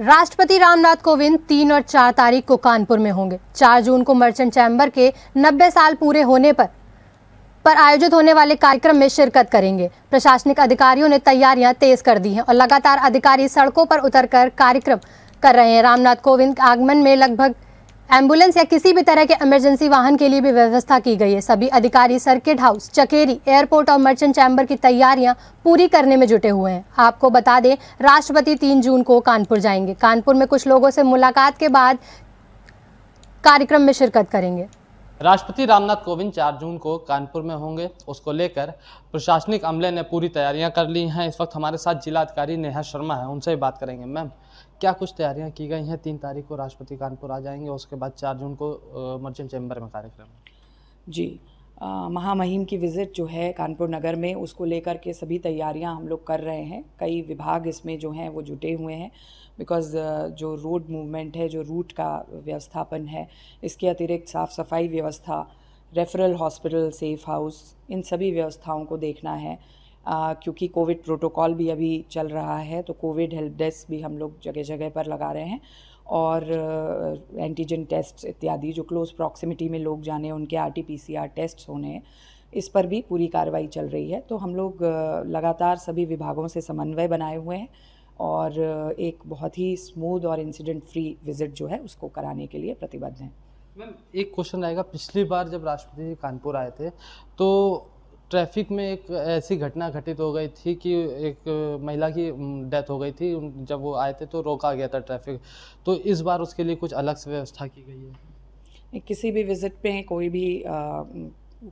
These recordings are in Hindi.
राष्ट्रपति रामनाथ कोविंद तीन और चार तारीख को कानपुर में होंगे चार जून को मर्चेंट चैम्बर के नब्बे साल पूरे होने पर पर आयोजित होने वाले कार्यक्रम में शिरकत करेंगे प्रशासनिक अधिकारियों ने तैयारियां तेज कर दी हैं और लगातार अधिकारी सड़कों पर उतरकर कार्यक्रम कर रहे हैं रामनाथ कोविंद आगमन में लगभग एम्बुलेंस या किसी भी तरह के इमरजेंसी वाहन के लिए भी व्यवस्था की गई है सभी अधिकारी सर्किट हाउस चकेरी एयरपोर्ट और मर्चेंट चैम्बर की तैयारियां पूरी करने में जुटे हुए हैं आपको बता दें राष्ट्रपति तीन जून को कानपुर जाएंगे कानपुर में कुछ लोगों से मुलाकात के बाद कार्यक्रम में शिरकत करेंगे राष्ट्रपति रामनाथ कोविंद चार जून को कानपुर में होंगे उसको लेकर प्रशासनिक अमले ने पूरी तैयारियां कर ली हैं इस वक्त हमारे साथ जिला अधिकारी नेहा शर्मा है उनसे बात करेंगे मैम क्या कुछ तैयारियां की गई हैं तीन तारीख को राष्ट्रपति कानपुर आ जाएंगे उसके बाद चार जून को मर्चेंट चैम्बर में कार्यक्रम जी महामहिम की विज़िट जो है कानपुर नगर में उसको लेकर के सभी तैयारियां हम लोग कर रहे हैं कई विभाग इसमें जो हैं वो जुटे हुए हैं बिकॉज़ जो रोड मूवमेंट है जो रूट का व्यवस्थापन है इसके अतिरिक्त साफ़ सफाई व्यवस्था रेफरल हॉस्पिटल सेफ हाउस इन सभी व्यवस्थाओं को देखना है क्योंकि कोविड प्रोटोकॉल भी अभी चल रहा है तो कोविड हेल्प डेस्क भी हम लोग जगह जगह पर लगा रहे हैं और एंटीजन टेस्ट इत्यादि जो क्लोज प्रॉक्सिमिटी में लोग जाने उनके R T P C R test होने इस पर भी पूरी कार्रवाई चल रही है तो हम लोग लगातार सभी विभागों से समन्वय बनाए हुए हैं और एक बहुत ही स्मूथ और इंसिडेंट फ्री विजिट जो है उसको कराने के लिए प्रतिबद्ध हैं मैम एक क्वेश्चन आएगा पिछली बार जब राष्ट्रपति जी कानपुर आए थे तो ट्रैफिक में एक ऐसी घटना घटित हो गई थी कि एक महिला की डेथ हो गई थी जब वो आए थे तो रोका गया था ट्रैफिक तो इस बार उसके लिए कुछ अलग से व्यवस्था की गई है किसी भी विज़िट पे कोई भी आ,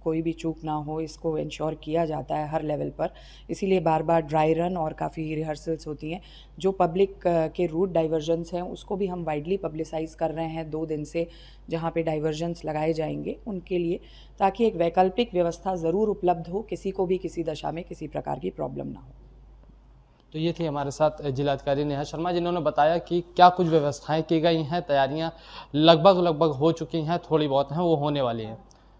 कोई भी चूक ना हो इसको इंश्योर किया जाता है हर लेवल पर इसीलिए बार बार ड्राई रन और काफ़ी रिहर्सल्स होती हैं जो पब्लिक के रूट डाइवर्जन्स हैं उसको भी हम वाइडली पब्लिसाइज कर रहे हैं दो दिन से जहाँ पे डाइवर्जन्स लगाए जाएंगे उनके लिए ताकि एक वैकल्पिक व्यवस्था ज़रूर उपलब्ध हो किसी को भी किसी दशा में किसी प्रकार की प्रॉब्लम ना हो तो ये थी हमारे साथ जिलाधिकारी नेहा शर्मा जिन्होंने बताया कि क्या कुछ व्यवस्थाएं की गई हैं तैयारियां लगभग लगभग हो चुकी हैं थोड़ी बहुत हैं वो होने वाली हैं